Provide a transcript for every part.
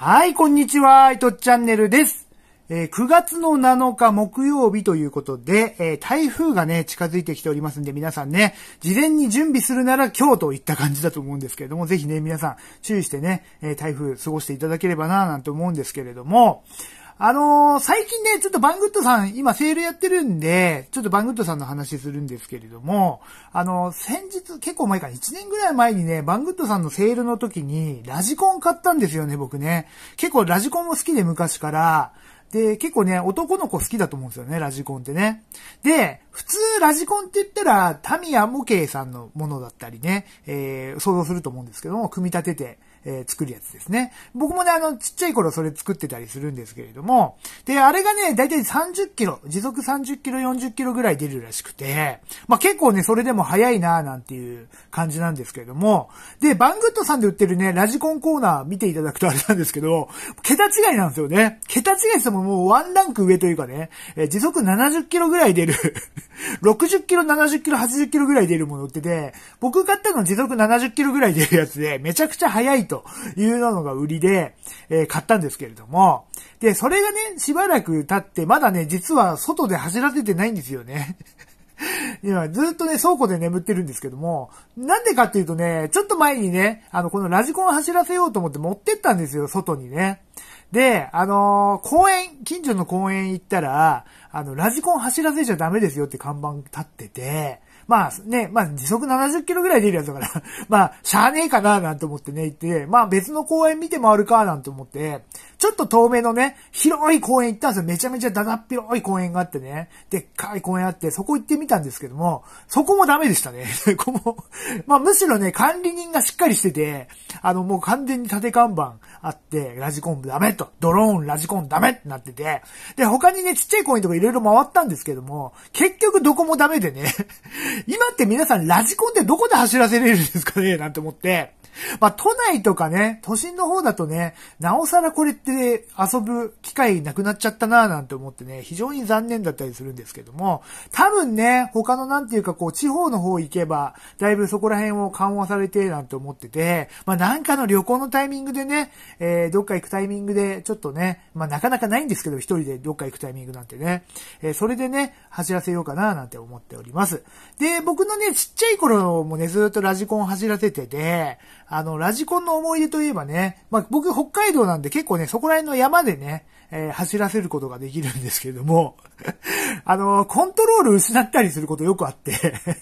はい、こんにちは、いとっチャンネルです。えー、9月の7日木曜日ということで、えー、台風がね、近づいてきておりますんで、皆さんね、事前に準備するなら今日といった感じだと思うんですけれども、ぜひね、皆さん注意してね、えー、台風過ごしていただければなぁなんて思うんですけれども、あのー、最近ね、ちょっとバングッドさん、今セールやってるんで、ちょっとバングッドさんの話するんですけれども、あのー、先日、結構前か1年ぐらい前にね、バングッドさんのセールの時に、ラジコン買ったんですよね、僕ね。結構ラジコンも好きで昔から、で、結構ね、男の子好きだと思うんですよね、ラジコンってね。で、普通ラジコンって言ったら、タミヤ模型さんのものだったりね、えー、想像すると思うんですけども、組み立てて。えー、作るやつですね。僕もね、あの、ちっちゃい頃それ作ってたりするんですけれども、で、あれがね、だいたい30キロ、時速30キロ、40キロぐらい出るらしくて、まあ、結構ね、それでも早いなぁ、なんていう感じなんですけれども、で、バングッドさんで売ってるね、ラジコンコーナー見ていただくとあれなんですけど、桁違いなんですよね。桁違いしてももうワンランク上というかね、えー、時速70キロぐらい出る60キロ、70キロ、80キロぐらい出るもの売ってて、僕買ったの時速70キロぐらい出るやつで、めちゃくちゃ速いというのが売りで、えー、買ったんですけれども、で、それがね、しばらく経って、まだね、実は外で走らせてないんですよね。今、ずっとね、倉庫で眠ってるんですけども、なんでかっていうとね、ちょっと前にね、あの、このラジコン走らせようと思って持ってったんですよ、外にね。で、あのー、公園、近所の公園行ったら、あの、ラジコン走らせちゃダメですよって看板立ってて、まあね、まあ時速70キロぐらい出るやつだから まあ、しゃあねえかななんて思ってね、行って、まあ別の公園見て回るかなんて思って、ちょっと遠目のね、広い公園行ったんですよ。めちゃめちゃだだっ広い公園があってね、でっかい公園あって、そこ行ってみたんですけども、そこもダメでしたね。そ こもまあむしろね、管理人がしっかりしてて、あのもう完全に縦看板あって、ラジコンダメと、ドローンラジコンダメってなってて、で、他にね、ちっちゃい公園とか色々回ったんですけども、結局どこもダメでね 今って皆さんラジコンってどこで走らせれるんですかねなんて思って、まあ都内とかね、都心の方だとね、なおさらこれってって遊ぶ機会なくなっちゃったなぁなんて思ってね、非常に残念だったりするんですけども、多分ね、他のなんていうかこう、地方の方行けば、だいぶそこら辺を緩和されてなんて思ってて、まあなんかの旅行のタイミングでね、えー、どっか行くタイミングで、ちょっとね、まあなかなかないんですけど、一人でどっか行くタイミングなんてね、えー、それでね、走らせようかなぁなんて思っております。で、僕のね、ちっちゃい頃もね、ずっとラジコン走らせてて、あの、ラジコンの思い出といえばね、まあ僕北海道なんで結構ね、そこら辺の山でね、えー、走らせることができるんですけれども あのー、コントロール失ったりすることよくあって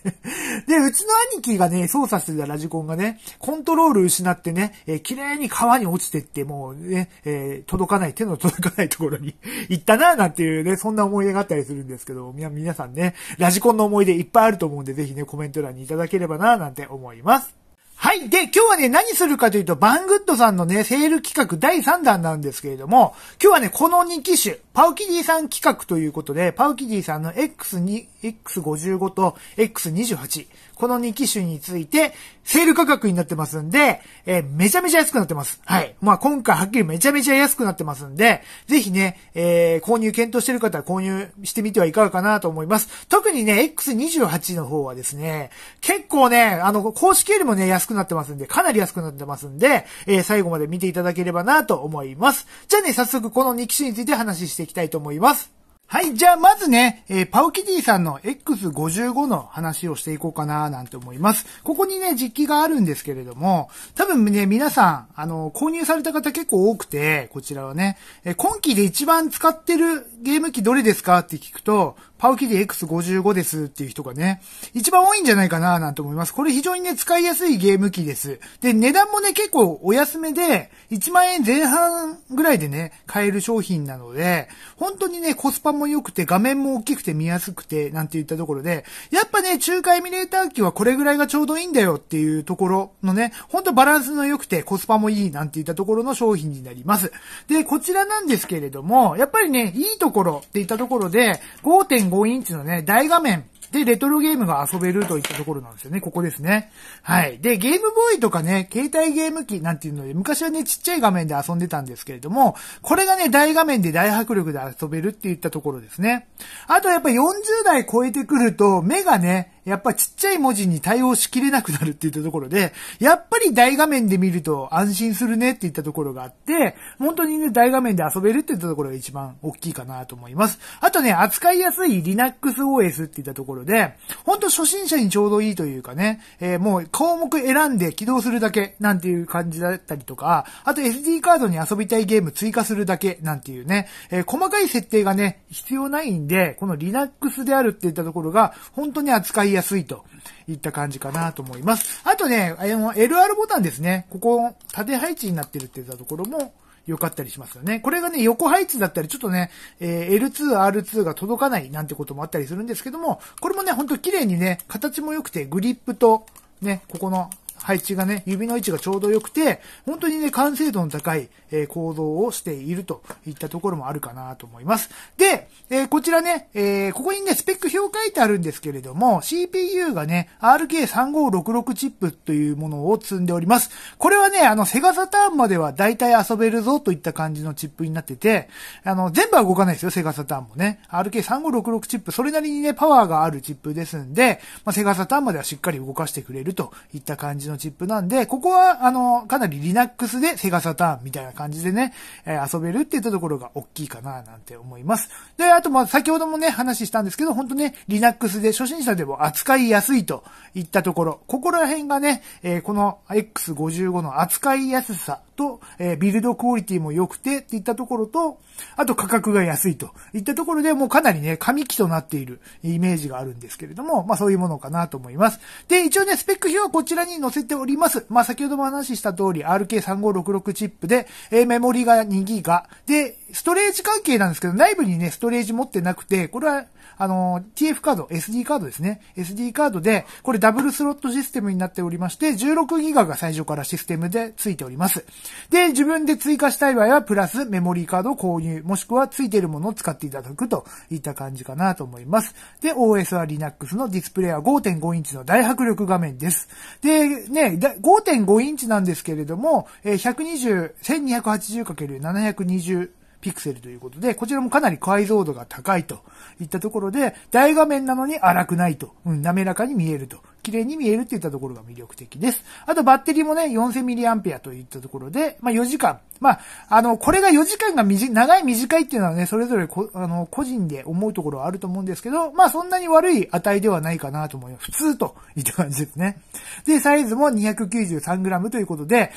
で、うちの兄貴がね、操作してたラジコンがね、コントロール失ってね、えー、綺麗に川に落ちてって、もうね、えー、届かない、手の届かないところに 行ったな、なんていうね、そんな思い出があったりするんですけど、み皆さんね、ラジコンの思い出いっぱいあると思うんで、ぜひね、コメント欄にいただければな、なんて思います。はい。で、今日はね、何するかというと、バングッドさんのね、セール企画第3弾なんですけれども、今日はね、この2機種、パウキディさん企画ということで、パウキディさんの X2、X55 と X28、この2機種について、セール価格になってますんで、えー、めちゃめちゃ安くなってます。はい。まあ、今回はっきりめちゃめちゃ安くなってますんで、ぜひね、えー、購入検討してる方は購入してみてはいかがかなと思います。特にね、X28 の方はですね、結構ね、あの、公式よりもね、安くなってますんで、かなり安くなってますんで、えー、最後まで見ていただければなと思います。じゃあね、早速この2機種について話していきたいと思います。はい、じゃあまずね、えー、パオキティさんの X55 の話をしていこうかななんて思います。ここにね、実機があるんですけれども、多分ね、皆さん、あの、購入された方結構多くて、こちらはね、えー、今期で一番使ってるゲーム機どれですかって聞くと、パウキデ X55 ですっていう人がね、一番多いんじゃないかななんて思います。これ非常にね、使いやすいゲーム機です。で、値段もね、結構お安めで、1万円前半ぐらいでね、買える商品なので、本当にね、コスパも良くて、画面も大きくて見やすくて、なんて言ったところで、やっぱね、中華エミュレーター機はこれぐらいがちょうどいいんだよっていうところのね、ほんとバランスの良くて、コスパもいいなんて言ったところの商品になります。で、こちらなんですけれども、やっぱりね、いいところって言ったところで、5.5 5インチのね、大画面で、レトロゲームが遊べるといったところなんですよね。ここですね。はい。で、ゲームボーイとかね、携帯ゲーム機なんていうので、昔はね、ちっちゃい画面で遊んでたんですけれども、これがね、大画面で大迫力で遊べるっていったところですね。あとやっぱ40代超えてくると、目がね、やっぱちっちゃい文字に対応しきれなくなるって言ったところで、やっぱり大画面で見ると安心するねって言ったところがあって、本当にね、大画面で遊べるって言ったところが一番大きいかなと思います。あとね、扱いやすい LinuxOS って言ったところで、本当初心者にちょうどいいというかね、えー、もう項目選んで起動するだけなんていう感じだったりとか、あと SD カードに遊びたいゲーム追加するだけなんていうね、えー、細かい設定がね、必要ないんで、この Linux であるって言ったところが、本当に扱いやすいといった感じかなと思います。あとね、あの、LR ボタンですね。ここ、縦配置になってるって言ったところも、良かったりしますよね。これがね、横配置だったり、ちょっとね、えー、L2、R2 が届かないなんてこともあったりするんですけども、これもね、ほんと綺麗にね、形も良くて、グリップと、ね、ここの配置がね、指の位置がちょうど良くて、本当にね、完成度の高い、えー、構造をしているといったところもあるかなと思います。で、えー、こちらね、えー、ここにね、スペック表書いてあるんですけれども、CPU がね、RK3566 チップというものを積んでおります。これはね、あの、セガサターンまでは大体遊べるぞといった感じのチップになってて、あの、全部は動かないですよ、セガサターンもね。RK3566 チップ、それなりにね、パワーがあるチップですんで、まあ、セガサターンまではしっかり動かしてくれるといった感じじのチップなんで、ここは、あの、かなり Linux でセガサターンみたいな感じでね、えー、遊べるって言ったところが大きいかな、なんて思います。で、あと、まあ、先ほどもね、話したんですけど、本当ね、Linux で初心者でも扱いやすいといったところ、ここら辺がね、えー、この X55 の扱いやすさと、えー、ビルドクオリティも良くてっていったところと、あと価格が安いといったところでもうかなりね、神機となっているイメージがあるんですけれども、まあそういうものかなと思います。で、一応ね、スペック表はこちらに載せております。まあ先ほども話した通り RK3566 チップで、えー、メモリが2ギガで、ストレージ関係なんですけど、内部にね、ストレージ持ってなくて、これは、あの、TF カード、SD カードですね。SD カードで、これダブルスロットシステムになっておりまして、16ギガが最初からシステムで付いております。で、自分で追加したい場合は、プラスメモリーカードを購入、もしくは付いているものを使っていただくといった感じかなと思います。で、OS は Linux のディスプレイは5.5インチの大迫力画面です。で、ね、5.5インチなんですけれども、120、1280×720 ピクセルということで、こちらもかなり解像度が高いといったところで、大画面なのに荒くないと、うん、滑らかに見えると綺麗に見えるっていったところが魅力的です。あとバッテリーもね、4000mAh といったところで、まあ4時間。まあ、あの、これが4時間が長い短いっていうのはね、それぞれこあの個人で思うところはあると思うんですけど、まあそんなに悪い値ではないかなと思います。普通といった感じですね。で、サイズも 293g ということで、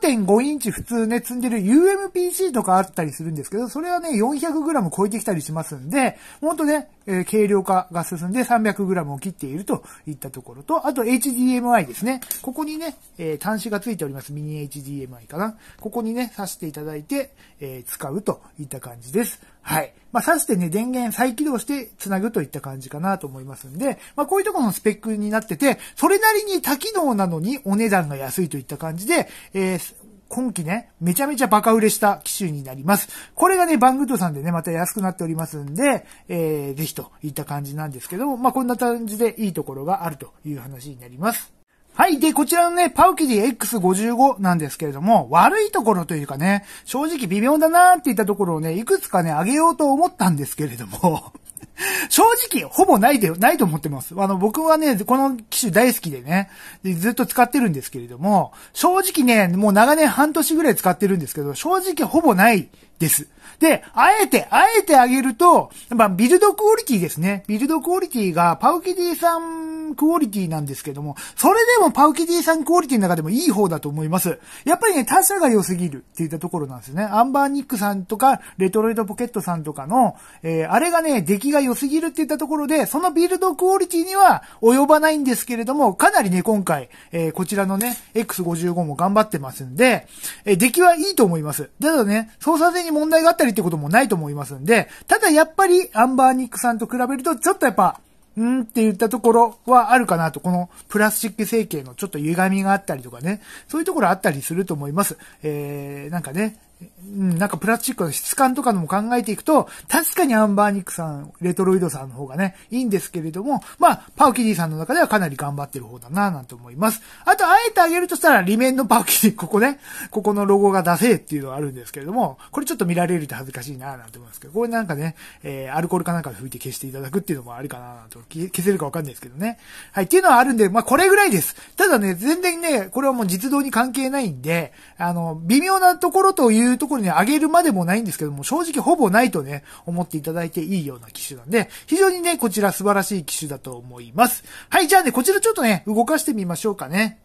5.5インチ普通ね、積んでる UMPC とかあったりするんですけど、それはね、400g 超えてきたりしますんで、ほんとね、え軽量化が進んで 300g を切っているといったところと、あと HDMI ですね。ここにね、え端子がついております。ミニ HDMI かな。ここにね、挿していただいて、え使うといった感じです。はい。まあ、挿してね、電源再起動して繋ぐといった感じかなと思いますんで、まあ、こういうところのスペックになってて、それなりに多機能なのにお値段が安いといった感じで、えー、今期ね、めちゃめちゃバカ売れした機種になります。これがね、バングトさんでね、また安くなっておりますんで、えー、ぜひといった感じなんですけども、まあ、こんな感じでいいところがあるという話になります。はい。で、こちらのね、パウキディ X55 なんですけれども、悪いところというかね、正直微妙だなーって言ったところをね、いくつかね、あげようと思ったんですけれども 正直、ほぼないで、ないと思ってます。あの、僕はね、この機種大好きでねで、ずっと使ってるんですけれども、正直ね、もう長年半年ぐらい使ってるんですけど、正直ほぼないです。で、あえて、あえてあげると、やっぱビルドクオリティですね。ビルドクオリティが、パウキディさんクオリティなんですけども、それでもパウキティさんクオリティの中でもいい方だと思います。やっぱりね、他者が良すぎるって言ったところなんですね。アンバーニックさんとか、レトロイドポケットさんとかの、えー、あれがね、出来が良すぎるって言ったところで、そのビルドクオリティには及ばないんですけれども、かなりね、今回、えー、こちらのね、X55 も頑張ってますんで、えー、出来はいいと思います。ただね、操作性に問題があったりってこともないと思いますんで、ただやっぱりアンバーニックさんと比べると、ちょっとやっぱ、うんって言ったところはあるかなと、このプラスチック成形のちょっと歪みがあったりとかね、そういうところあったりすると思います。えー、なんかね、うん、なんかプラスチックの質感とかのも考えていくと、確かにアンバーニックさん、レトロイドさんの方がね、いいんですけれども、まあ、パウキディさんの中ではかなり頑張ってる方だな、なんて思います。あと、あえてあげるとしたら、利面のパウキディ、ここね、ここのロゴが出せっていうのがあるんですけれども、これちょっと見られると恥ずかしいな、なんて思いますけど、これなんかね、えー、アルコールかなんかで拭いて消していただくっていうのもありかな、なんて、消せるかわかんないですけどね。はい、っていうのはあるんで、まあ、これぐらいです。ただね、全然ね、これはもう実動に関係ないんで、あの、微妙なところといういうところに上げるまでもないんですけども、正直ほぼないとね、思っていただいていいような機種なんで、非常にね、こちら素晴らしい機種だと思います。はい、じゃあね、こちらちょっとね、動かしてみましょうかね。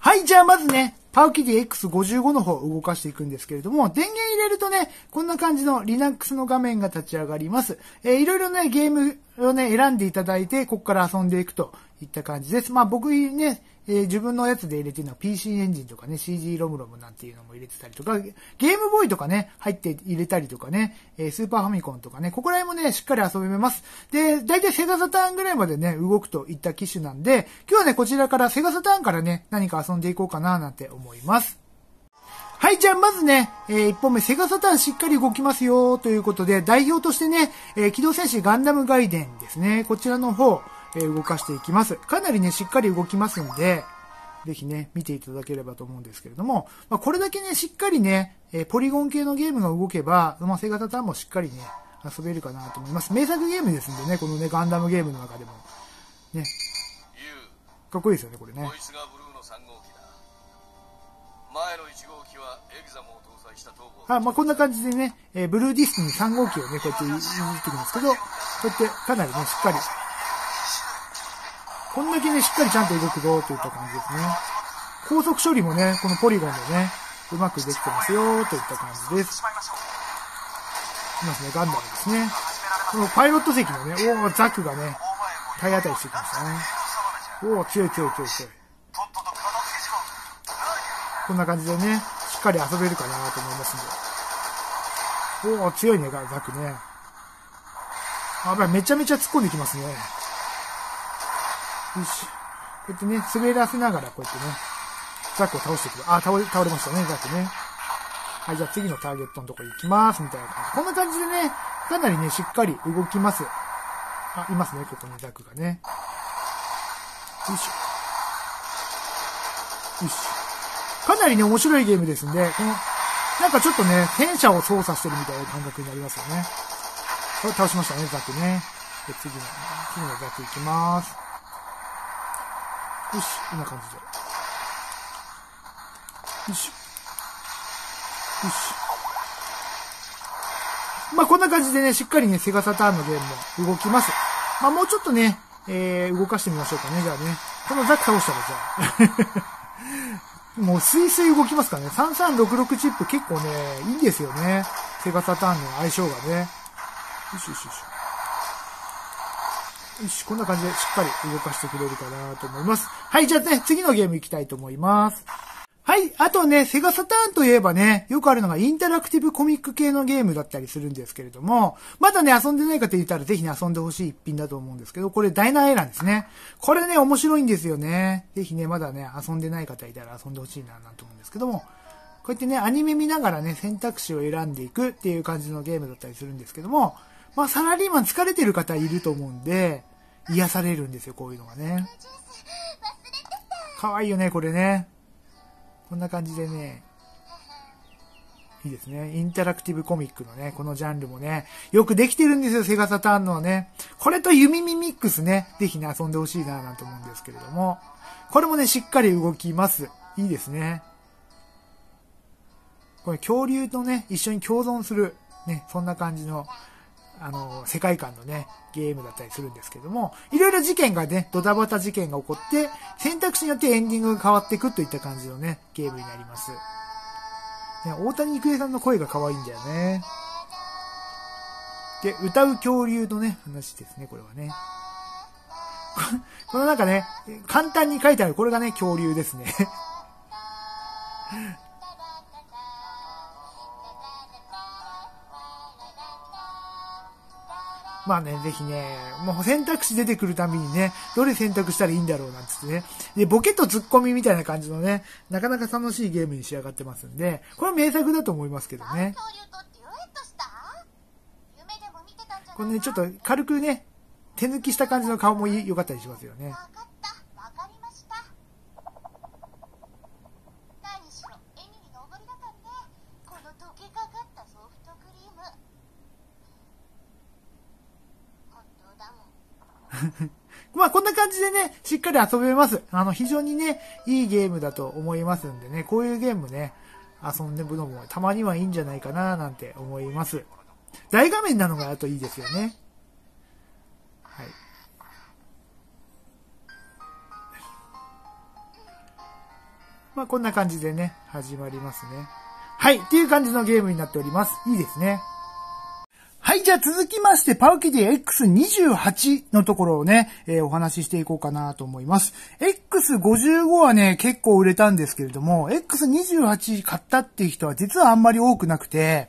はい、じゃあまずね、パウキディ X55 の方を動かしていくんですけれども、電源入れるとね、こんな感じの Linux の画面が立ち上がります。えー、いろいろね、ゲームをね、選んでいただいて、ここから遊んでいくといった感じです。まあ僕ね、えー、自分のやつで入れてるのは PC エンジンとかね、CG ロムロムなんていうのも入れてたりとか、ゲームボーイとかね、入って入れたりとかね、えー、スーパーファミコンとかね、ここら辺もね、しっかり遊べます。で、だいたいセガサターンぐらいまでね、動くといった機種なんで、今日はね、こちらからセガサターンからね、何か遊んでいこうかななんて思います。はい、じゃあまずね、えー、1本目、セガサターンしっかり動きますよということで、代表としてね、えー、機動戦士ガンダム外伝ですね、こちらの方、え動かしていきます。かなりね、しっかり動きますんで、ぜひね、見ていただければと思うんですけれども、まあ、これだけね、しっかりね、えポリゴン系のゲームが動けば、まあ、セガタターンもしっかりね、遊べるかなと思います。名作ゲームですんでね、このね、ガンダムゲームの中でも。ね。かっこいいですよね、これね。こいつがブルーの3号機だ。前の1号機はエグザムを搭載した統合あ、まあ、こんな感じでね、えー、ブルーディスクに3号機をね、こうやっていじっていくんですけど、こうやってかなりね、しっかりこんだけね、しっかりちゃんと動くぞ、といった感じですね。高速処理もね、このポリゴンでね、うまくできてますよ、といった感じです。いますね、ガンダムですね。このパイロット席のね、おおザクがね、体当たりしてきましたね。おお強い強い強い強い。こんな感じでね、しっかり遊べるかなと思いますんで。おお強いね、ザクね。あ、やぱりめちゃめちゃ突っ込んできますね。よし。こうやってね、滑らせながらこうやってね、ザックを倒していく。あ、倒れ、倒れましたね、ザックね。はい、じゃあ次のターゲットのとこ行きます、みたいな感じ。こんな感じでね、かなりね、しっかり動きます。あ、いますね、ここにザックがね。よいしょ。よし。かなりね、面白いゲームですんで、この、なんかちょっとね、戦車を操作してるみたいな感覚になりますよね。これ倒しましたね、ザックね。で、次の、次のザック行きます。よし、こんな感じで。よし。よし。まあ、こんな感じでね、しっかりね、セガサターンのゲームも動きます。まあ、もうちょっとね、えー、動かしてみましょうかね、じゃあね。このザック倒したら、じゃあ。もうスイスイ動きますからね。3366チップ結構ね、いいんですよね。セガサターンの相性がね。よしよしよし。よし、こんな感じでしっかり動かしてくれるかなと思います。はい、じゃあね、次のゲーム行きたいと思います。はい。あとね、セガサターンといえばね、よくあるのがインタラクティブコミック系のゲームだったりするんですけれども、まだね、遊んでない方いたらぜひね、遊んでほしい一品だと思うんですけど、これダイナーエランですね。これね、面白いんですよね。ぜひね、まだね、遊んでない方いたら遊んでほしいな、なんて思うんですけども、こうやってね、アニメ見ながらね、選択肢を選んでいくっていう感じのゲームだったりするんですけども、まあ、サラリーマン疲れてる方いると思うんで、癒されるんですよ、こういうのがね。かわいいよね、これね。こんな感じでね、いいですね。インタラクティブコミックのね、このジャンルもね、よくできてるんですよ、セガサターンのはね。これと弓ミミックスね、ぜひね、遊んでほしいな、なんて思うんですけれども。これもね、しっかり動きます。いいですね。これ恐竜とね、一緒に共存する、ね、そんな感じのあの、世界観のね、ゲームだったりするんですけども、いろいろ事件がね、ドタバタ事件が起こって、選択肢によってエンディングが変わっていくといった感じのね、ゲームになります。ね、大谷育英さんの声が可愛いんだよね。で、歌う恐竜のね、話ですね、これはね。このなんかね、簡単に書いてある、これがね、恐竜ですねまあね、ぜひね、もう選択肢出てくるたびにね、どれ選択したらいいんだろうなんつってね。で、ボケとツッコミみたいな感じのね、なかなか楽しいゲームに仕上がってますんで、これは名作だと思いますけどね。このね、ちょっと軽くね、手抜きした感じの顔も良かったりしますよね。まあこんな感じでね、しっかり遊べます。あの、非常にね、いいゲームだと思いますんでね、こういうゲームね、遊んでるのもたまにはいいんじゃないかななんて思います。大画面なのがあるといいですよね。はい。まあこんな感じでね、始まりますね。はい、っていう感じのゲームになっております。いいですね。はい、じゃあ続きまして、パウキディ X28 のところをね、えー、お話ししていこうかなと思います。X55 はね、結構売れたんですけれども、X28 買ったっていう人は実はあんまり多くなくて、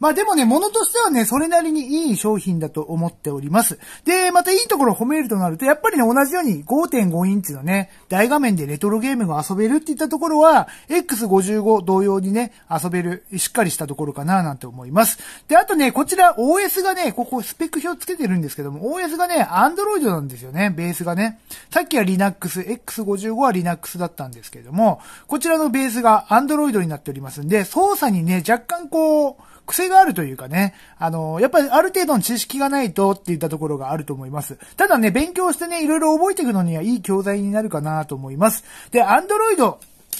まあでもね、ものとしてはね、それなりにいい商品だと思っております。で、またいいところを褒めるとなると、やっぱりね、同じように5.5インチのね、大画面でレトロゲームが遊べるっていったところは、X55 同様にね、遊べる、しっかりしたところかななんて思います。で、あとね、こちら OS がね、ここスペック表つけてるんですけども、OS がね、Android なんですよね、ベースがね。さっきは Linux、X55 は Linux だったんですけども、こちらのベースが Android になっておりますんで、操作にね、若干こう、癖があるというかね、あの、やっぱりある程度の知識がないとって言ったところがあると思います。ただね、勉強してね、いろいろ覚えていくのにはいい教材になるかなと思います。で、Android、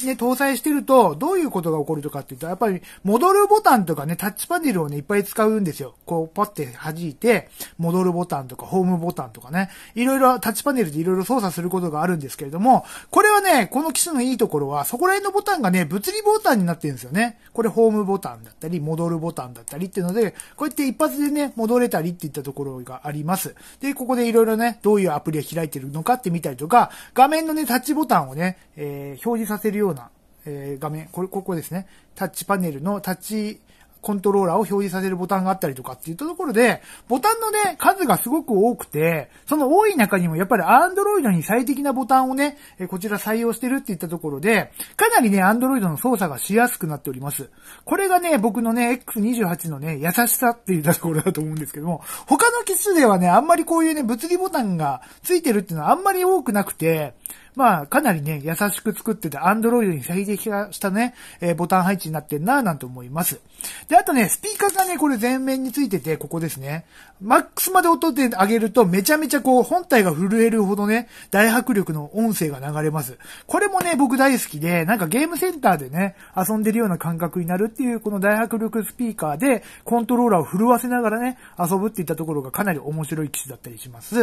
ね、搭載してると、どういうことが起こるとかっていうと、やっぱり、戻るボタンとかね、タッチパネルをね、いっぱい使うんですよ。こう、パって弾いて、戻るボタンとか、ホームボタンとかね、いろいろタッチパネルでいろいろ操作することがあるんですけれども、これはね、この機種のいいところは、そこら辺のボタンがね、物理ボタンになってるんですよね。これ、ホームボタンだったり、戻るボタンだったりっていうので、こうやって一発でね、戻れたりっていったところがあります。で、ここでいろいろね、どういうアプリが開いてるのかって見たりとか、画面のね、タッチボタンをね、えー、表示させるようような、えー、画面、これ、ここですね。タッチパネルのタッチコントローラーを表示させるボタンがあったりとかっていったところで、ボタンのね、数がすごく多くて、その多い中にもやっぱり Android に最適なボタンをね、こちら採用してるっていったところで、かなりね、Android の操作がしやすくなっております。これがね、僕のね、X28 のね、優しさっていったところだと思うんですけども、他の機種ではね、あんまりこういうね、物理ボタンがついてるっていうのはあんまり多くなくて、まあ、かなりね、優しく作ってて、アンドロイドに最適化したね、えー、ボタン配置になってんなぁなんて思います。で、あとね、スピーカーがね、これ前面についてて、ここですね。マックスまで音で上げるとめちゃめちゃこう本体が震えるほどね、大迫力の音声が流れます。これもね、僕大好きで、なんかゲームセンターでね、遊んでるような感覚になるっていうこの大迫力スピーカーでコントローラーを震わせながらね、遊ぶっていったところがかなり面白い機種だったりします。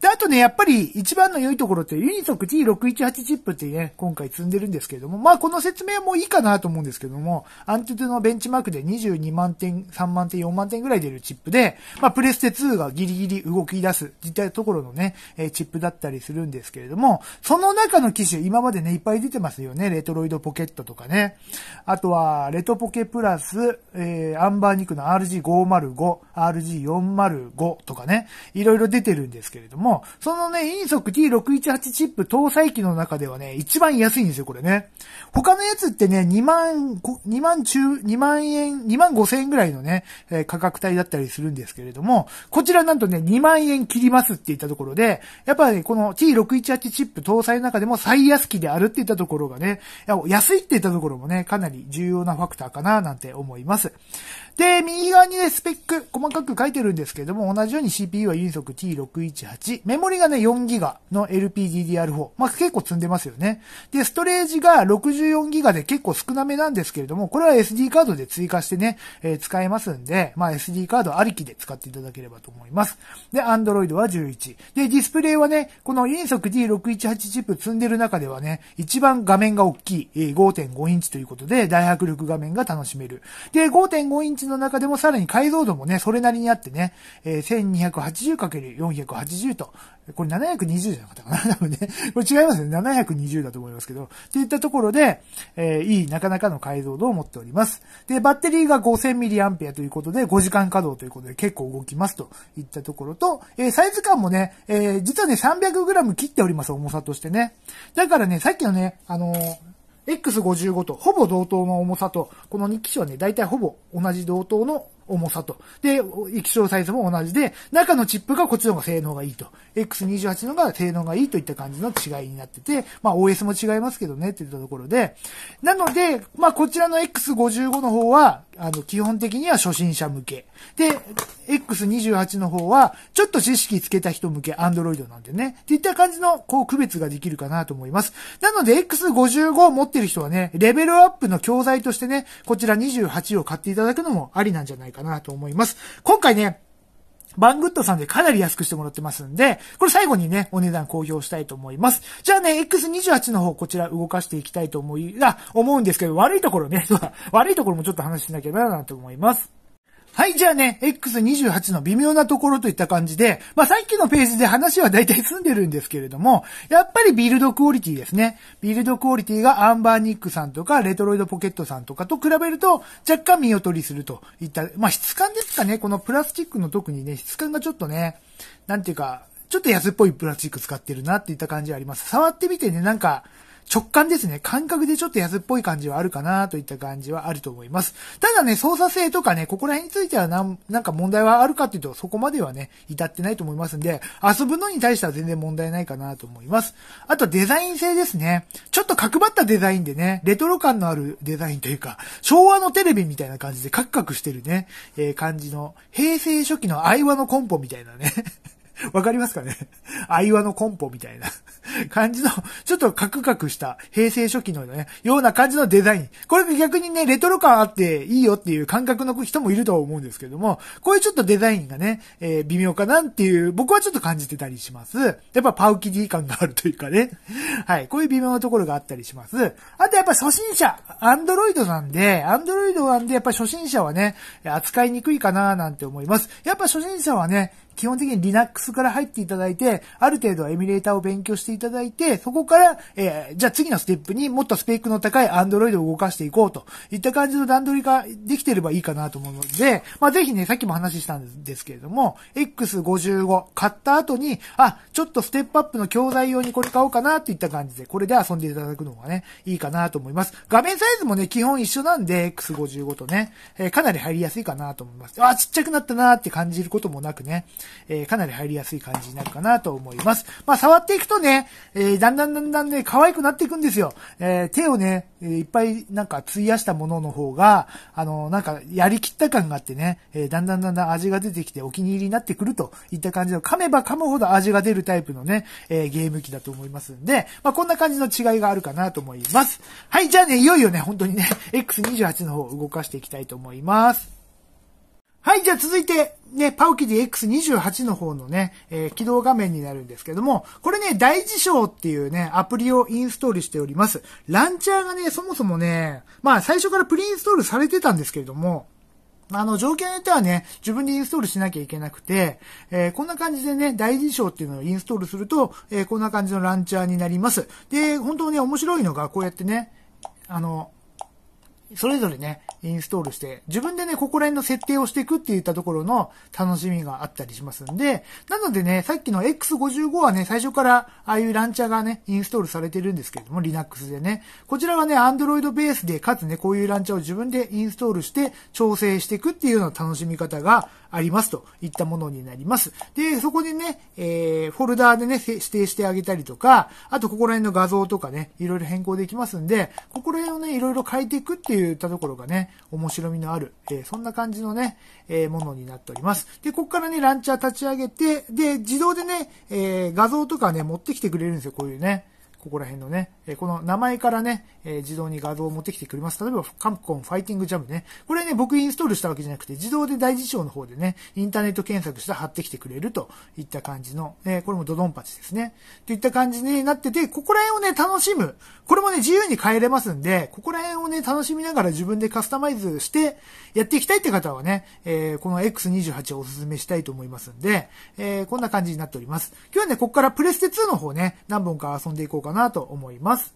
で、あとね、やっぱり一番の良いところってユニソク T618 チップってね、今回積んでるんですけれども、まあこの説明もいいかなと思うんですけども、アンティトゥのベンチマークで22万点、3万点、4万点ぐらい出るチップで、まあプレステ2がギリギリ動き出す、実際ところのね、えチップだったりするんですけれども、その中の機種、今までね、いっぱい出てますよね。レトロイドポケットとかね。あとは、レトポケプラス、えー、アンバーニクの RG505、RG405 とかね、いろいろ出てるんですけれども、そのね、インソク T618 チップ搭載機の中ではね、一番安いんですよ、これね。他のやつってね、2万、2万中、2万円、2万5千円ぐらいのね、え価格帯だったりするんですけれども、も、こちらなんとね、2万円切りますって言ったところで、やっぱり、この T618 チップ搭載の中でも最安期であるって言ったところがね、安いって言ったところもね、かなり重要なファクターかななんて思います。で、右側にね、スペック、細かく書いてるんですけれども、同じように CPU はユニ T618。メモリがね、4GB の LPDDR4。まあ、結構積んでますよね。で、ストレージが 64GB で結構少なめなんですけれども、これは SD カードで追加してね、えー、使えますんで、まあ、SD カードありきで使っていただければと思います。で、Android は11。で、ディスプレイはね、このユニソ D618 チップ積んでる中ではね、一番画面が大きい、5.5インチということで、大迫力画面が楽しめる。で、5.5インチチの中でもさらに解像度もね、それなりにあってね、えー、1280×480 と、これ720じゃなかったかな 多分ね。これ違いますね。720だと思いますけど。っていったところで、えー、いい、なかなかの解像度を持っております。で、バッテリーが 5000mAh ということで、5時間稼働ということで結構動きますといったところと、えー、サイズ感もね、えー、実はね、300g 切っております、重さとしてね。だからね、さっきのね、あのー X55 とほぼ同等の重さと、この2機種はね、大体ほぼ同じ同等の重さと。で、液晶サイズも同じで、中のチップがこっちの方が性能がいいと。X28 のが性能がいいといった感じの違いになってて、まあ OS も違いますけどねって言ったところで、なので、まあこちらの X55 の方は、あの、基本的には初心者向け。で、X28 の方は、ちょっと知識つけた人向け、Android なんでね。っていった感じの、こう、区別ができるかなと思います。なので、X55 を持ってる人はね、レベルアップの教材としてね、こちら28を買っていただくのもありなんじゃないかかなと思います。今回ね、バングッドさんでかなり安くしてもらってますんで、これ最後にね、お値段公表したいと思います。じゃあね、X28 の方、こちら動かしていきたいと思い、が、思うんですけど、悪いところね、そうだ、悪いところもちょっと話しなければなと思います。はい、じゃあね、X28 の微妙なところといった感じで、まあ、さっきのページで話は大体済んでるんですけれども、やっぱりビルドクオリティですね。ビルドクオリティがアンバーニックさんとか、レトロイドポケットさんとかと比べると、若干見劣りするといった、まあ、質感ですかね、このプラスチックの特にね、質感がちょっとね、なんていうか、ちょっと安っぽいプラスチック使ってるなっていった感じがあります。触ってみてね、なんか、直感ですね、感覚でちょっと安っぽい感じはあるかなといった感じはあると思います。ただね、操作性とかね、ここら辺についてはなん、なんか問題はあるかっていうと、そこまではね、至ってないと思いますんで、遊ぶのに対しては全然問題ないかなと思います。あとデザイン性ですね。ちょっと角張ったデザインでね、レトロ感のあるデザインというか、昭和のテレビみたいな感じでカクカクしてるね、えー、感じの、平成初期の相話のコンポみたいなね わかりますかね 愛話のコンポみたいな 感じの、ちょっとカクカクした平成初期のね、ような感じのデザイン。これ逆にね、レトロ感あっていいよっていう感覚の人もいるとは思うんですけども、こういうちょっとデザインがね、えー、微妙かなっていう、僕はちょっと感じてたりします。やっぱパウキディ感があるというかね。はい。こういう微妙なところがあったりします。あとやっぱ初心者、アンドロイドなんで、アンドロイドなんでやっぱ初心者はね、扱いにくいかななんて思います。やっぱ初心者はね、基本的に Linux から入っていただいて、ある程度エミュレーターを勉強していただいて、そこから、えー、じゃあ次のステップにもっとスペックの高い Android を動かしていこうといった感じの段取りができてればいいかなと思うので、まあ、ぜひね、さっきも話したんですけれども、X55 買った後に、あ、ちょっとステップアップの教材用にこれ買おうかなといった感じで、これで遊んでいただくのがね、いいかなと思います。画面サイズもね、基本一緒なんで、X55 とね、えー、かなり入りやすいかなと思います。あ、ちっちゃくなったなって感じることもなくね、えー、かなり入りやすい感じになるかなと思います。まあ、触っていくとね、えー、だんだんだんだんね、可愛くなっていくんですよ。えー、手をね、えいっぱいなんか費やしたものの方が、あの、なんかやりきった感があってね、えだんだんだんだん味が出てきてお気に入りになってくるといった感じの、噛めば噛むほど味が出るタイプのね、えゲーム機だと思いますんで、まあ、こんな感じの違いがあるかなと思います。はい、じゃあね、いよいよね、本当にね、X28 の方を動かしていきたいと思います。はい、じゃあ続いて、ね、パウキディ X28 の方のね、えー、起動画面になるんですけども、これね、大事象っていうね、アプリをインストールしております。ランチャーがね、そもそもね、まあ最初からプリインストールされてたんですけれども、あの、状況によってはね、自分でインストールしなきゃいけなくて、えー、こんな感じでね、大事象っていうのをインストールすると、えー、こんな感じのランチャーになります。で、本当に面白いのが、こうやってね、あの、それぞれね、インストールして、自分でね、ここら辺の設定をしていくっていったところの楽しみがあったりしますんで、なのでね、さっきの X55 はね、最初からああいうランチャーがね、インストールされてるんですけれども、Linux でね。こちらはね、Android ベースで、かつね、こういうランチャーを自分でインストールして、調整していくっていうような楽しみ方がありますといったものになります。で、そこでね、えー、フォルダーでね、指定してあげたりとか、あとここら辺の画像とかね、いろいろ変更できますんで、ここら辺をね、いろいろ変えていくっていったところがね、面白みのある、えー、そんな感じのね、えー、ものになっております。で、ここからね、ランチャー立ち上げて、で、自動でね、えー、画像とかね、持ってきてくれるんですよ、こういうね。ここら辺のね、えこの名前からね、え自動に画像を持ってきてくれます。例えば、カムコンファイティングジャムね。これね、僕インストールしたわけじゃなくて、自動で大事象の方でね、インターネット検索して貼ってきてくれるといった感じの、えこれもドドンパチですね。といった感じになってて、ここら辺をね、楽しむ。これもね、自由に変えれますんで、ここら辺をね、楽しみながら自分でカスタマイズしてやっていきたいって方はね、えこの X28 をお勧めしたいと思いますんで、えこんな感じになっております。今日はね、ここからプレステ2の方ね、何本か遊んでいこうかかなと思います。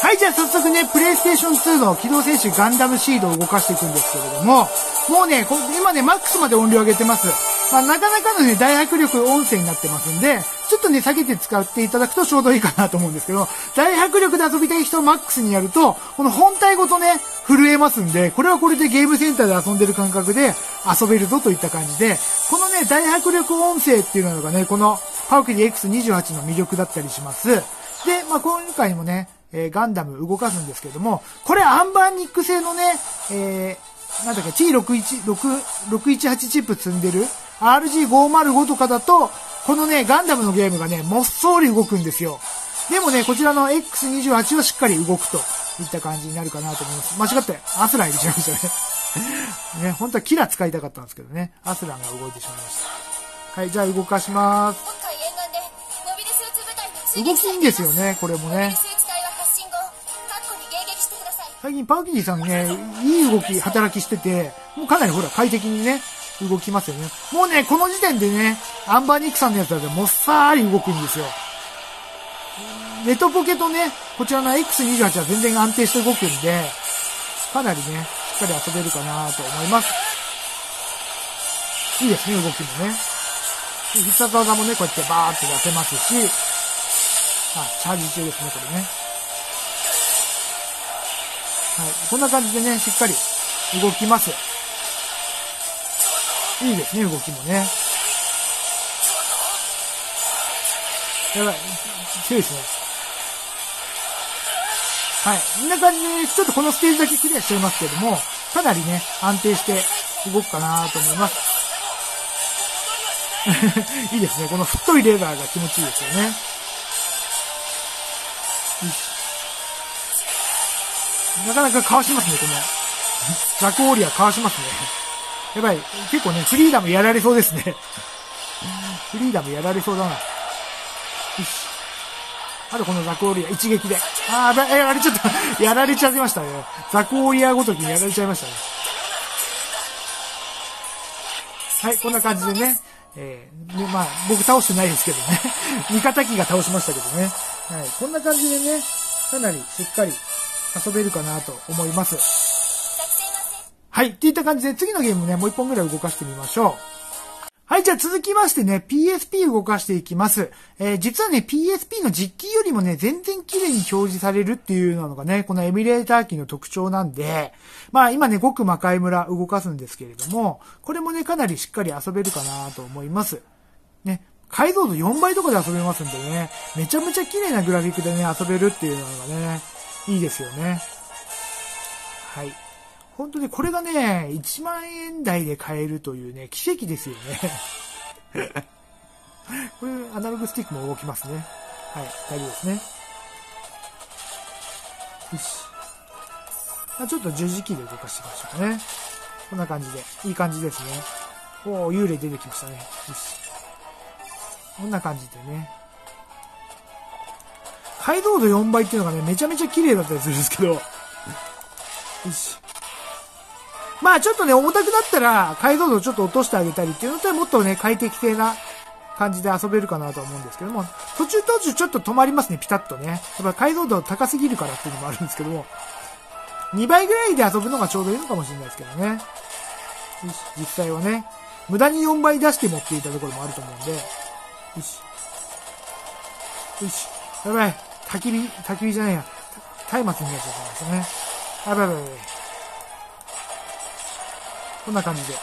はい、じゃあ早速ね、プレイステーション2の機動戦士ガンダムシードを動かしていくんですけれども、もうね、今ね、マックスまで音量上げてます。まあ、なかなかのね、大迫力音声になってますんで、ちょっとね、下げて使っていただくとちょうどいいかなと思うんですけど、大迫力で遊びたい人をマックスにやると、この本体ごとね、震えますんで、これはこれでゲームセンターで遊んでる感覚で遊べるぞといった感じで、このね、大迫力音声っていうのがね、このパウキリ X28 の魅力だったりします。で、まあ、今回もね、えー、ガンダム動かすんですけども、これアンバーニック製のね、えー、なんだっけ、T618 6、1チップ積んでる RG505 とかだと、このね、ガンダムのゲームがね、もっそり動くんですよ。でもね、こちらの X28 はしっかり動くといった感じになるかなと思います。間違って、アスラン入れちゃいましたね。ね、本当はキラ使いたかったんですけどね、アスランが動いてしまいました。はい、じゃあ動かします。動きいいんですよね、これもね。最近パーキーさんね、いい動き、働きしてて、もうかなりほら、快適にね、動きますよね。もうね、この時点でね、アンバーニックさんのやつだね、もっさーり動くんですよ。ネトポケとね、こちらの X28 は全然安定して動くんで、かなりね、しっかり遊べるかなと思います。いいですね、動きもね。必殺技もね、こうやってバーって出せますし、あ、チャージ中ですね、これね。はい、こんな感じでね、しっかり動きます。いいですね、動きもね。やばい、注意しすね。はい。こんな感じで、ね、ちょっとこのステージだけクリアしちゃいますけども、かなりね、安定して動くかなと思います。いいですね。この太いレバーが気持ちいいですよね。なかなかかわしますね、この。ザコーリアかわしますね。やばい。結構ね、フリーダムやられそうですね。フリーダムやられそうだな。よし。あとこのザコーリア、一撃で。あー、だ、やられちゃった。やられちゃいましたね。ザコーリアごときにやられちゃいましたね。はい、こんな感じでね。えー、ね、まあ、僕倒してないですけどね。味方機が倒しましたけどね。はい。こんな感じでね、かなりしっかり遊べるかなと思います。はい。っていった感じで次のゲームね、もう一本ぐらい動かしてみましょう。はい、じゃあ続きましてね、PSP 動かしていきます。えー、実はね、PSP の実機よりもね、全然綺麗に表示されるっていうのがね、このエミュレーター機の特徴なんで、まあ今ね、ごく魔界村動かすんですけれども、これもね、かなりしっかり遊べるかなと思います。ね、解像度4倍とかで遊べますんでね、めちゃめちゃ綺麗なグラフィックでね、遊べるっていうのがね、いいですよね。はい。本当にこれがね、1万円台で買えるというね、奇跡ですよね。これ、アナログスティックも動きますね。はい、大丈夫ですね。よし。あちょっと十字キーで動かしてみましょうかね。こんな感じで。いい感じですね。おお幽霊出てきましたね。よし。こんな感じでね。解像度4倍っていうのがね、めちゃめちゃ綺麗だったりするんですけど。よし。まあちょっとね、重たくなったら、解像度をちょっと落としてあげたりっていうのともっとね、快適性な感じで遊べるかなと思うんですけども、途中途中ちょっと止まりますね、ピタッとね。やっぱ解像度高すぎるからっていうのもあるんですけども、2倍ぐらいで遊ぶのがちょうどいいのかもしれないですけどね。実際はね、無駄に4倍出して持っていたところもあると思うんで、よし。よし。やばい。焚き火、焚き火じゃないや。松明にやっちゃいますね。あばやばいやばい。こんな感じで。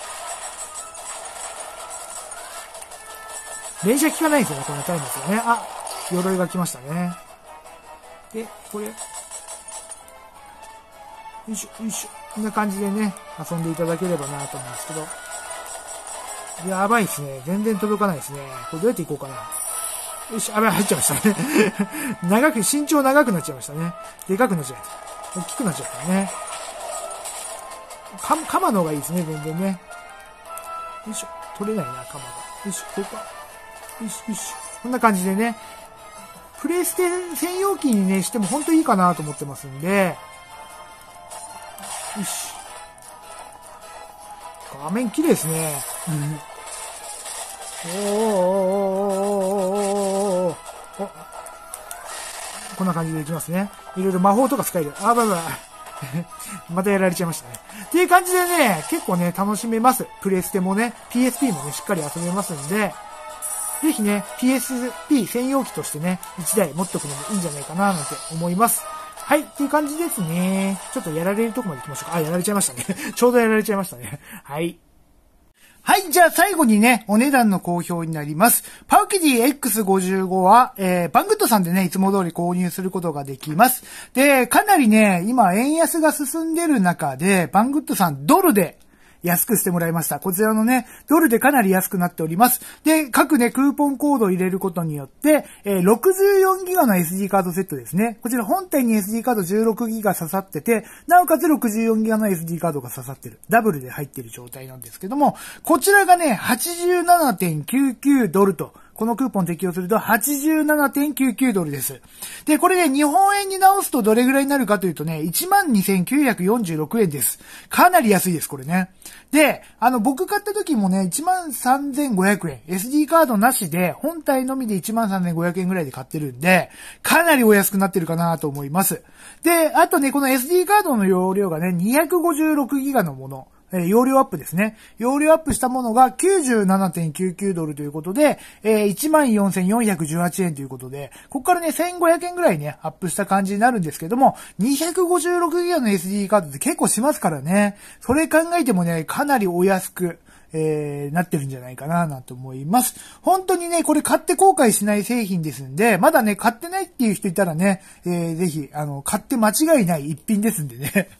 連射効かないんですよね、この松明がね。あ、鎧が来ましたね。で、これ。よいしょ、よいしょ。こんな感じでね、遊んでいただければなと思うんですけど。やばいですね。全然届かないですね。これどうやっていこうかな。よし、あ、入っちゃいましたね。長く、身長長くなっちゃいましたね。でかくなっちゃいました。大きくなっちゃったね。か、鎌の方がいいですね、全然ね。よいしょ。取れないな、鎌が。よし、ここか。よし、よし。こんな感じでね。プレイステ専用機にね、しても本当いいかなと思ってますんで。よし。画面綺麗ですね。おこんな感じでいきますね。いろいろ魔法とか使える。あ、ばば。またやられちゃいましたね。っていう感じでね、結構ね、楽しめます。プレステもね、PSP もね、しっかり遊べますんで、ぜひね、PSP 専用機としてね、1台持っておくのもいいんじゃないかな、なんて思います。はい、っていう感じですね。ちょっとやられるとこまで行きましょうか。あ、やられちゃいましたね。ちょうどやられちゃいましたね。はい。はい、じゃあ最後にね、お値段の公表になります。パウキディ X55 は、えー、バングッドさんでね、いつも通り購入することができます。で、かなりね、今円安が進んでる中で、バングッドさんドルで安くしてもらいました。こちらのね、ドルでかなり安くなっております。で、各ね、クーポンコードを入れることによって、えー、64ギガの SD カードセットですね。こちら本体に SD カード16ギガ刺さってて、なおかつ64ギガの SD カードが刺さってる。ダブルで入ってる状態なんですけども、こちらがね、87.99ドルと、このクーポン適用すると87.99ドルです。で、これで日本円に直すとどれぐらいになるかというとね、12,946円です。かなり安いです、これね。で、あの、僕買った時もね、13,500円。SD カードなしで、本体のみで13,500円ぐらいで買ってるんで、かなりお安くなってるかなと思います。で、あとね、この SD カードの容量がね、256ギガのもの。えー、容量アップですね。容量アップしたものが97.99ドルということで、えー、14,418円ということで、ここからね、1500円ぐらいね、アップした感じになるんですけども、256ギガの SD カードって結構しますからね。それ考えてもね、かなりお安く、えー、なってるんじゃないかな、なんて思います。本当にね、これ買って後悔しない製品ですんで、まだね、買ってないっていう人いたらね、えー、ぜひ、あの、買って間違いない一品ですんでね。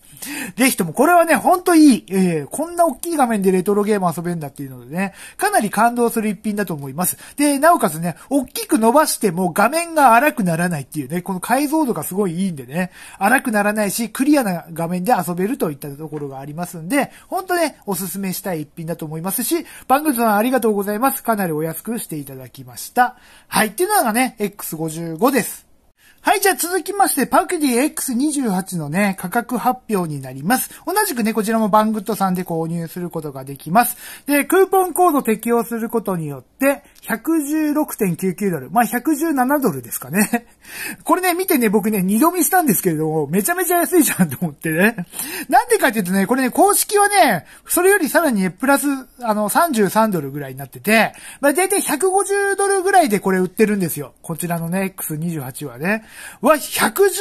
ぜひとも、これはね、ほんといい、えー、こんな大きい画面でレトロゲーム遊べるんだっていうのでね、かなり感動する一品だと思います。で、なおかつね、大きく伸ばしても画面が荒くならないっていうね、この解像度がすごいいいんでね、荒くならないし、クリアな画面で遊べるといったところがありますんで、ほんとね、おすすめしたい一品だと思います。いますし、バングルさんありがとうございます。かなりお安くしていただきました。はい。っていうのがね、X55 です。はい、じゃあ続きまして、パクディ X28 のね、価格発表になります。同じくね、こちらもバングッドさんで購入することができます。で、クーポンコード適用することによって、116.99ドル。まあ、117ドルですかね。これね、見てね、僕ね、二度見したんですけれども、めちゃめちゃ安いじゃんと思ってね。なんでかっていうとね、これね、公式はね、それよりさらにプラス、あの、33ドルぐらいになってて、まあ、だいたい150ドルぐらいでこれ売ってるんですよ。こちらのね、X28 はね。わ、116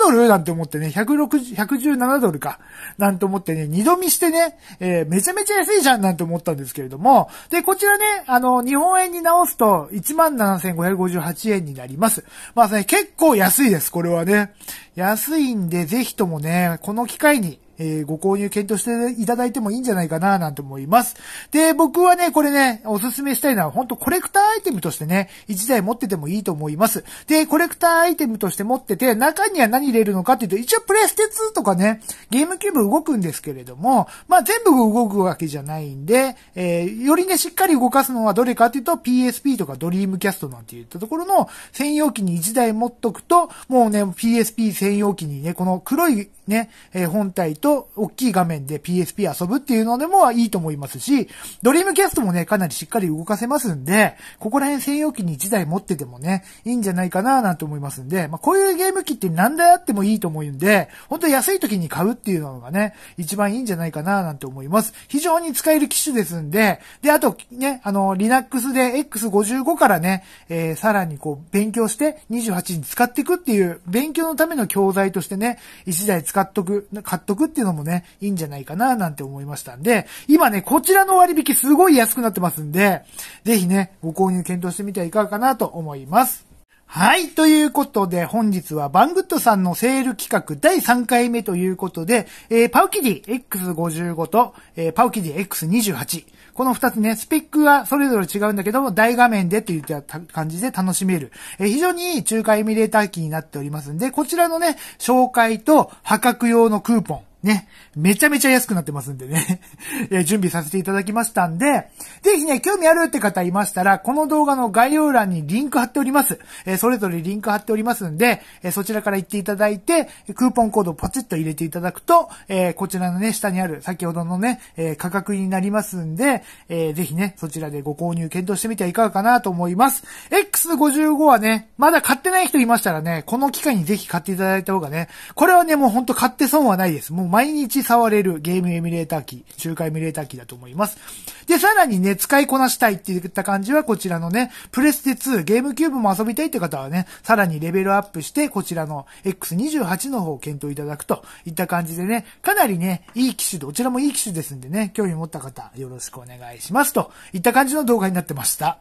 ドルなんて思ってね、160、117ドルか。なんて思ってね、二度見してね、えー、めちゃめちゃ安いじゃんなんて思ったんですけれども、で、こちらね、あの、日本円に直すと17,558円になります。まあね、結構安いです、これはね。安いんで、ぜひともね、この機会にえー、ご購入検討していただいてもいいんじゃないかな、なんて思います。で、僕はね、これね、おすすめしたいのは、本当コレクターアイテムとしてね、1台持っててもいいと思います。で、コレクターアイテムとして持ってて、中には何入れるのかっていうと、一応プレステ2とかね、ゲームキューブ動くんですけれども、まあ、全部動くわけじゃないんで、えー、よりね、しっかり動かすのはどれかっていうと、PSP とかドリームキャストなんて言ったところの専用機に1台持っとくと、もうね、PSP 専用機にね、この黒いね、えー、本体と大きい画面で PSP 遊ぶっていうのでもいいと思いますし、ドリームキャストもね、かなりしっかり動かせますんで、ここら辺専用機に1台持っててもね、いいんじゃないかななんて思いますんで、まあ、こういうゲーム機って何台あってもいいと思うんで、本当安い時に買うっていうのがね、一番いいんじゃないかななんて思います。非常に使える機種ですんで、で、あとね、あの、Linux で X55 からね、えー、さらにこう、勉強して28に使っていくっていう、勉強のための教材としてね、1台使使っとく、買っとくっていうのもね、いいんじゃないかななんて思いましたんで、今ね、こちらの割引すごい安くなってますんで、ぜひね、ご購入検討してみてはいかがかなと思います。はい。ということで、本日はバングッドさんのセール企画第3回目ということで、えー、パウキディ X55 と、えー、パウキディ X28。この2つね、スペックはそれぞれ違うんだけども、大画面でといった感じで楽しめる。えー、非常にいい中華エミュレーター機になっておりますんで、こちらのね、紹介と破格用のクーポン。ね、めちゃめちゃ安くなってますんでね え準備させていただきましたんで、ぜひね、興味あるって方いましたら、この動画の概要欄にリンク貼っております。えそれぞれリンク貼っておりますんで、えそちらから行っていただいて、クーポンコードをポチッと入れていただくと、えこちらのね、下にある、先ほどのね、え価格になりますんで、えー、ぜひね、そちらでご購入検討してみてはいかがかなと思います。え、m x 5 5はね、まだ買ってない人いましたらね、この機会にぜひ買っていただいた方がね、これはね、もうほんと買って損はないです。もう毎日触れるゲームエミュレーター機、中華エミュレーター機だと思います。で、さらにね、使いこなしたいって言った感じはこちらのね、プレステ2、ゲームキューブも遊びたいって方はね、さらにレベルアップして、こちらの X28 の方を検討いただくといった感じでね、かなりね、いい機種、どちらもいい機種ですんでね、興味持った方、よろしくお願いしますといった感じの動画になってました。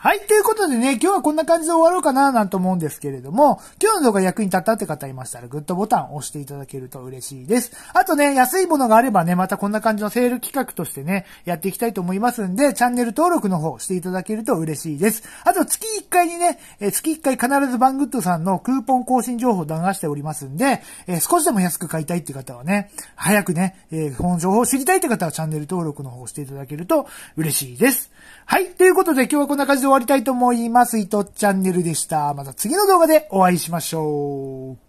はい。ということでね、今日はこんな感じで終わろうかななんて思うんですけれども、今日の動画役に立ったって方いましたら、グッドボタンを押していただけると嬉しいです。あとね、安いものがあればね、またこんな感じのセール企画としてね、やっていきたいと思いますんで、チャンネル登録の方していただけると嬉しいです。あと、月1回にね、え月1回必ずバングッドさんのクーポン更新情報を流しておりますんで、え少しでも安く買いたいって方はね、早くね、えこの情報を知りたいって方はチャンネル登録の方していただけると嬉しいです。はい。ということで、今日はこんな感じで終わりたいと思います。伊藤チャンネルでした。また次の動画でお会いしましょう。